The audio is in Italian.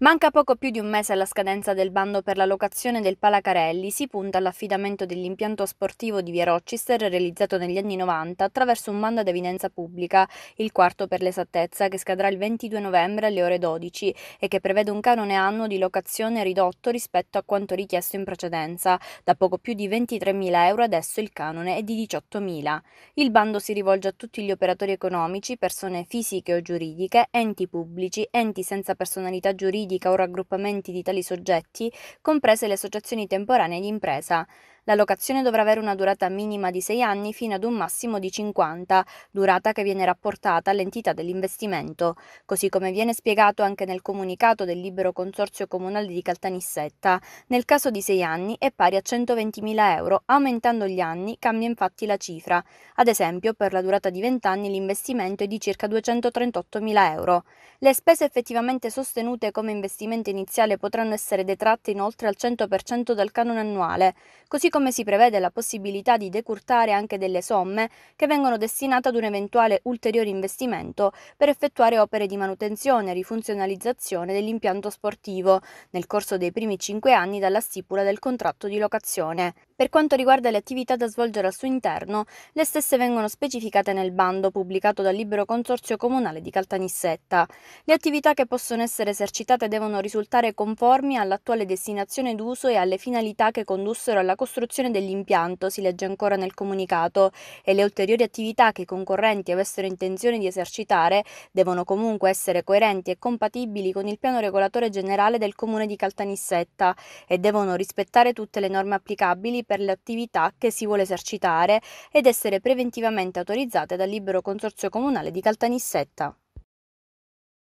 Manca poco più di un mese alla scadenza del bando per la locazione del Palacarelli, si punta all'affidamento dell'impianto sportivo di Via Rochester realizzato negli anni 90 attraverso un bando ad evidenza pubblica, il quarto per l'esattezza, che scadrà il 22 novembre alle ore 12 e che prevede un canone annuo di locazione ridotto rispetto a quanto richiesto in precedenza, da poco più di 23.000 euro adesso il canone è di 18.000. Il bando si rivolge a tutti gli operatori economici, persone fisiche o giuridiche, enti pubblici, enti senza personalità giuridica, giuridica o raggruppamenti di tali soggetti, comprese le associazioni temporanee di impresa. La locazione dovrà avere una durata minima di 6 anni fino ad un massimo di 50, durata che viene rapportata all'entità dell'investimento, così come viene spiegato anche nel comunicato del libero consorzio comunale di Caltanissetta. Nel caso di 6 anni è pari a 120.000 euro, aumentando gli anni cambia infatti la cifra. Ad esempio, per la durata di 20 anni l'investimento è di circa 238.000 euro. Le spese effettivamente sostenute come investimento iniziale potranno essere detratte inoltre al 100% dal canone annuale, così come si prevede la possibilità di decurtare anche delle somme che vengono destinate ad un eventuale ulteriore investimento per effettuare opere di manutenzione e rifunzionalizzazione dell'impianto sportivo nel corso dei primi cinque anni dalla stipula del contratto di locazione. Per quanto riguarda le attività da svolgere al suo interno, le stesse vengono specificate nel bando pubblicato dal Libero Consorzio Comunale di Caltanissetta. Le attività che possono essere esercitate devono risultare conformi all'attuale destinazione d'uso e alle finalità che condussero alla costruzione dell'impianto, si legge ancora nel comunicato, e le ulteriori attività che i concorrenti avessero intenzione di esercitare devono comunque essere coerenti e compatibili con il piano regolatore generale del Comune di Caltanissetta e devono rispettare tutte le norme applicabili per le attività che si vuole esercitare ed essere preventivamente autorizzate dal libero consorzio comunale di Caltanissetta.